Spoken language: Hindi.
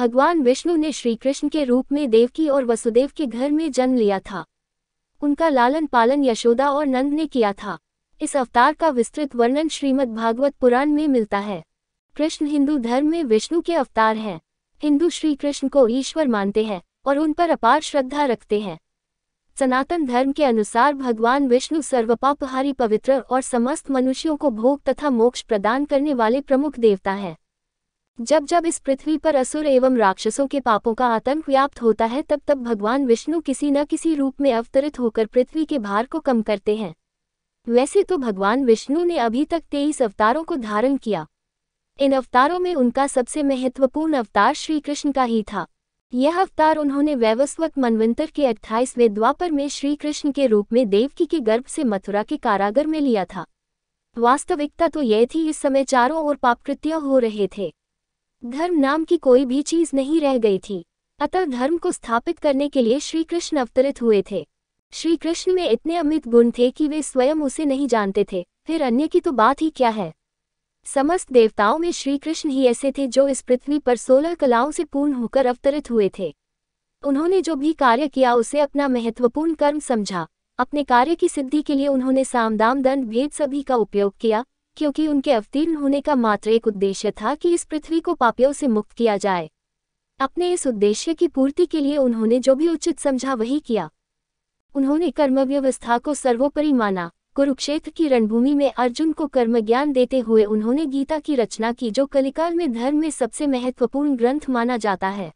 भगवान विष्णु ने श्री कृष्ण के रूप में देवकी और वसुदेव के घर में जन्म लिया था उनका लालन पालन यशोदा और नंद ने किया था इस अवतार का विस्तृत वर्णन श्रीमद् भागवत पुराण में मिलता है कृष्ण हिंदू धर्म में विष्णु के अवतार हैं हिंदू श्री कृष्ण को ईश्वर मानते हैं और उन पर अपार श्रद्धा रखते हैं सनातन धर्म के अनुसार भगवान विष्णु सर्वपापहारी पवित्र और समस्त मनुष्यों को भोग तथा मोक्ष प्रदान करने वाले प्रमुख देवता हैं जब जब इस पृथ्वी पर असुर एवं राक्षसों के पापों का आतंक व्याप्त होता है तब तब भगवान विष्णु किसी न किसी रूप में अवतरित होकर पृथ्वी के भार को कम करते हैं वैसे तो भगवान विष्णु ने अभी तक तेईस अवतारों को धारण किया इन अवतारों में उनका सबसे महत्वपूर्ण अवतार श्रीकृष्ण का ही था यह अवतार उन्होंने वैवस्वत मनवंतर के अट्ठाईसवें द्वापर में श्रीकृष्ण के रूप में देवकी के गर्भ से मथुरा के कारागर में लिया था वास्तविकता तो यह थी इस समय चारों ओर पापकृत्य हो रहे थे धर्म नाम की कोई भी चीज नहीं रह गई थी अतः धर्म को स्थापित करने के लिए श्री कृष्ण अवतरित हुए थे श्री कृष्ण में इतने अमित गुण थे कि वे स्वयं उसे नहीं जानते थे फिर अन्य की तो बात ही क्या है समस्त देवताओं में श्री कृष्ण ही ऐसे थे जो इस पृथ्वी पर सोलह कलाओं से पूर्ण होकर अवतरित हुए थे उन्होंने जो भी कार्य किया उसे अपना महत्वपूर्ण कर्म समझा अपने कार्य की सिद्धि के लिए उन्होंने सामदाम दंड भेद सभी का उपयोग किया क्योंकि उनके अवतीर्ण होने का मात्र एक उद्देश्य था कि इस पृथ्वी को पापियों से मुक्त किया जाए अपने इस उद्देश्य की पूर्ति के लिए उन्होंने जो भी उचित समझा वही किया उन्होंने कर्मव्यवस्था को सर्वोपरि माना कुरुक्षेत्र की रणभूमि में अर्जुन को कर्म ज्ञान देते हुए उन्होंने गीता की रचना की जो कलिकाल में धर्म में सबसे महत्वपूर्ण ग्रंथ माना जाता है